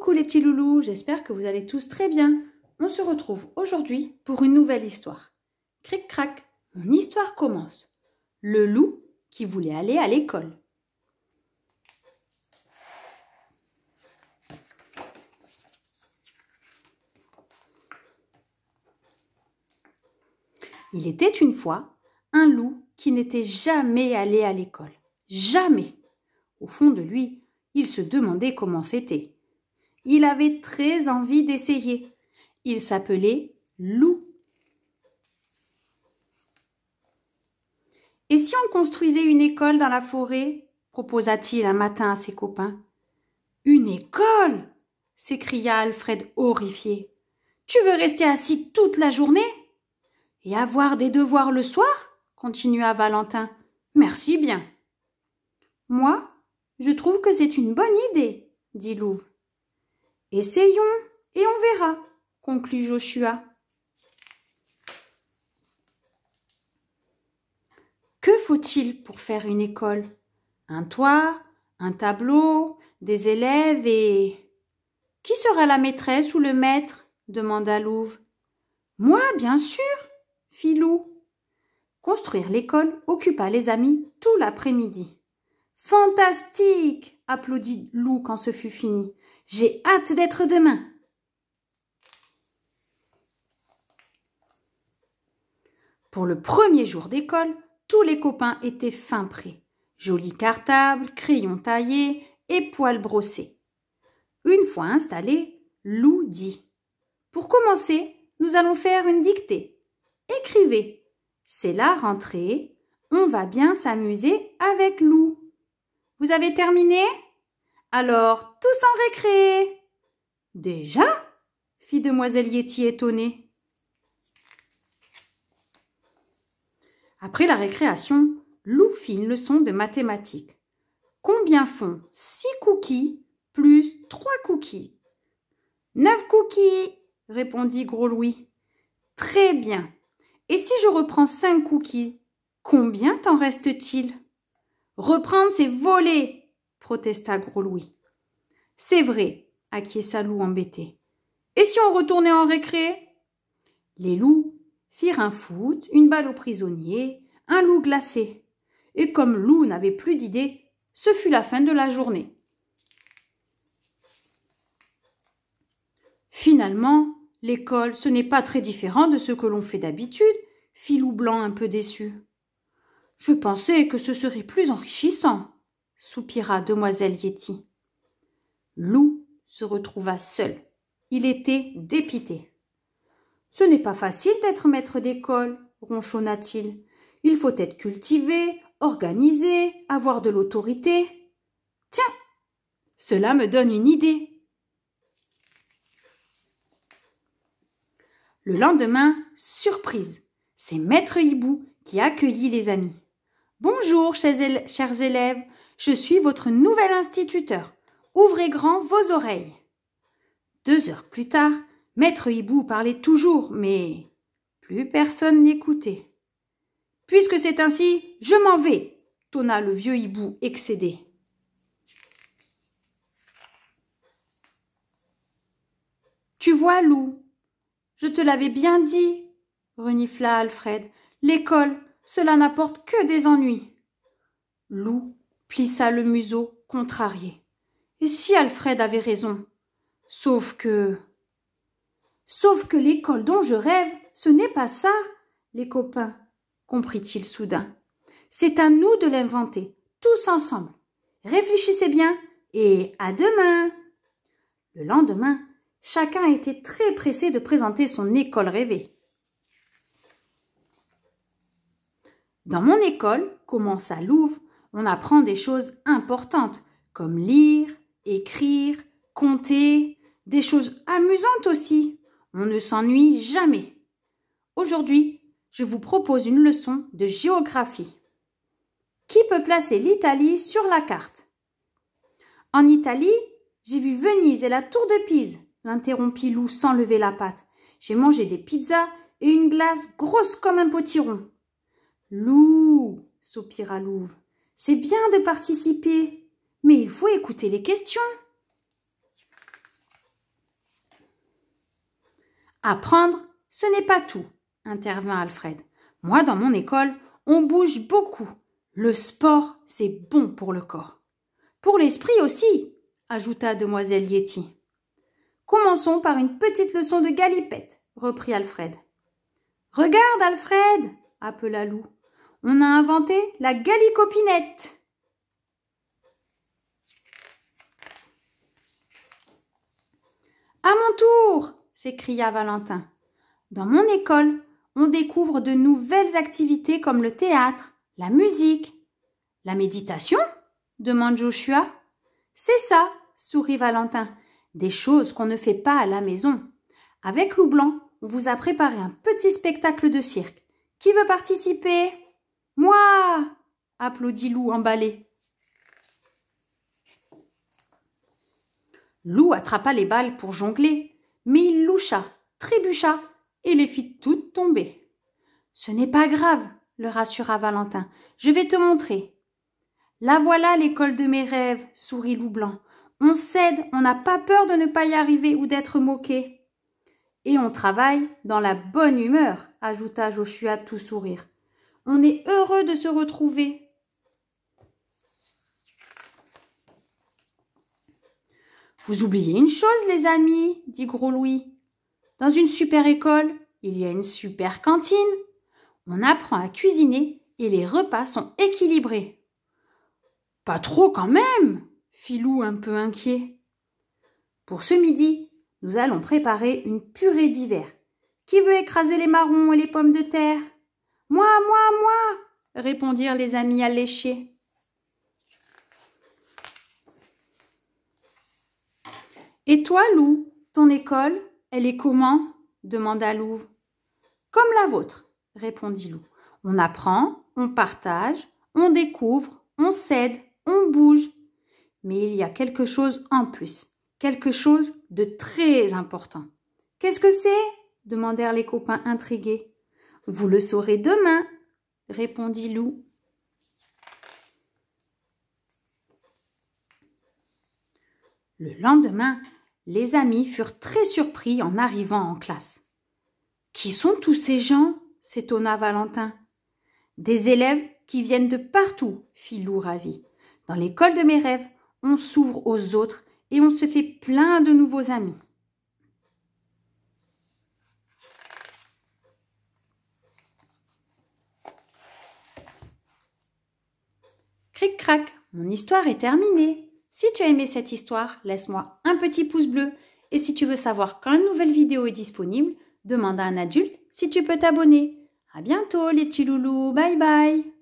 Coucou les petits loulous, j'espère que vous allez tous très bien. On se retrouve aujourd'hui pour une nouvelle histoire. Cric-crac, mon histoire commence. Le loup qui voulait aller à l'école. Il était une fois un loup qui n'était jamais allé à l'école. Jamais. Au fond de lui, il se demandait comment c'était il avait très envie d'essayer. Il s'appelait Loup. Et si on construisait une école dans la forêt proposa-t-il un matin à ses copains. Une école s'écria Alfred horrifié. Tu veux rester assis toute la journée Et avoir des devoirs le soir continua Valentin. Merci bien. Moi, je trouve que c'est une bonne idée, dit Lou. Essayons et on verra, conclut Joshua. Que faut-il pour faire une école Un toit, un tableau, des élèves et... Qui sera la maîtresse ou le maître demanda Louve. Moi, bien sûr, fit Lou. Construire l'école occupa les amis tout l'après-midi. Fantastique applaudit Lou quand ce fut fini. J'ai hâte d'être demain. Pour le premier jour d'école, tous les copains étaient fin prêts. Jolis cartable, crayon taillés et poils brossés. Une fois installés, Lou dit Pour commencer, nous allons faire une dictée. Écrivez. C'est la rentrée. On va bien s'amuser avec Lou. Vous avez terminé Alors, tous en récré Déjà fit demoiselle Yeti étonnée. Après la récréation, Lou fit une leçon de mathématiques. Combien font six cookies plus trois cookies Neuf cookies répondit Gros Louis. Très bien. Et si je reprends cinq cookies, combien t'en reste-t-il Reprendre, c'est voler, protesta Gros Louis. C'est vrai, acquiesça Loup embêté. Et si on retournait en récré Les loups firent un foot, une balle au prisonnier, un loup glacé. Et comme Loup n'avait plus d'idée, ce fut la fin de la journée. Finalement, l'école, ce n'est pas très différent de ce que l'on fait d'habitude, fit Loup Blanc un peu déçu. Je pensais que ce serait plus enrichissant, soupira demoiselle Yeti. Loup se retrouva seul. Il était dépité. Ce n'est pas facile d'être maître d'école, ronchonna-t-il. Il faut être cultivé, organisé, avoir de l'autorité. Tiens, cela me donne une idée. Le lendemain, surprise, c'est Maître Hibou qui accueillit les amis. Bonjour, chers élèves, je suis votre nouvel instituteur. Ouvrez grand vos oreilles. Deux heures plus tard, Maître Hibou parlait toujours, mais plus personne n'écoutait. Puisque c'est ainsi, je m'en vais, tonna le vieux hibou excédé. Tu vois, loup, je te l'avais bien dit, renifla Alfred. L'école, cela n'apporte que des ennuis. Lou plissa le museau, contrarié. Et si Alfred avait raison Sauf que. Sauf que l'école dont je rêve, ce n'est pas ça, les copains, comprit-il soudain. C'est à nous de l'inventer, tous ensemble. Réfléchissez bien et à demain. Le lendemain, chacun était très pressé de présenter son école rêvée. Dans mon école, commence à Louvre, on apprend des choses importantes comme lire, écrire, compter, des choses amusantes aussi. On ne s'ennuie jamais. Aujourd'hui, je vous propose une leçon de géographie. Qui peut placer l'Italie sur la carte En Italie, j'ai vu Venise et la tour de Pise, l'interrompit loup sans lever la patte. J'ai mangé des pizzas et une glace grosse comme un potiron. « Lou, » soupira Louve, c'est bien de participer, mais il faut écouter les questions. Apprendre, ce n'est pas tout, intervint Alfred. Moi, dans mon école, on bouge beaucoup. Le sport, c'est bon pour le corps. Pour l'esprit aussi, ajouta demoiselle Yeti. Commençons par une petite leçon de galipette, reprit Alfred. Regarde, Alfred, appela Lou on a inventé la galicopinette. À mon tour s'écria Valentin. Dans mon école, on découvre de nouvelles activités comme le théâtre, la musique. La méditation demande Joshua. C'est ça, sourit Valentin. Des choses qu'on ne fait pas à la maison. Avec Loup Blanc, on vous a préparé un petit spectacle de cirque. Qui veut participer moi applaudit loup emballé. Loup attrapa les balles pour jongler, mais il loucha, trébucha et les fit toutes tomber. Ce n'est pas grave, le rassura Valentin. Je vais te montrer. La voilà l'école de mes rêves, sourit Loup Blanc. On cède, on n'a pas peur de ne pas y arriver ou d'être moqué. Et on travaille dans la bonne humeur, ajouta Joshua tout sourire. On est heureux de se retrouver. Vous oubliez une chose, les amis, dit Gros Louis. Dans une super école, il y a une super cantine. On apprend à cuisiner et les repas sont équilibrés. Pas trop quand même, fit Lou un peu inquiet. Pour ce midi, nous allons préparer une purée d'hiver. Qui veut écraser les marrons et les pommes de terre moi, moi, moi répondirent les amis alléchés. Et toi, loup, ton école, elle est comment demanda Lou. « Comme la vôtre, répondit Loup. On apprend, on partage, on découvre, on cède, on bouge. Mais il y a quelque chose en plus, quelque chose de très important. Qu'est-ce que c'est demandèrent les copains intrigués. Vous le saurez demain, répondit Loup. Le lendemain, les amis furent très surpris en arrivant en classe. Qui sont tous ces gens s'étonna Valentin. Des élèves qui viennent de partout, fit Loup ravi. Dans l'école de mes rêves, on s'ouvre aux autres et on se fait plein de nouveaux amis. Cric-crac, mon histoire est terminée. Si tu as aimé cette histoire, laisse-moi un petit pouce bleu. Et si tu veux savoir quand une nouvelle vidéo est disponible, demande à un adulte si tu peux t'abonner. À bientôt les petits loulous, bye bye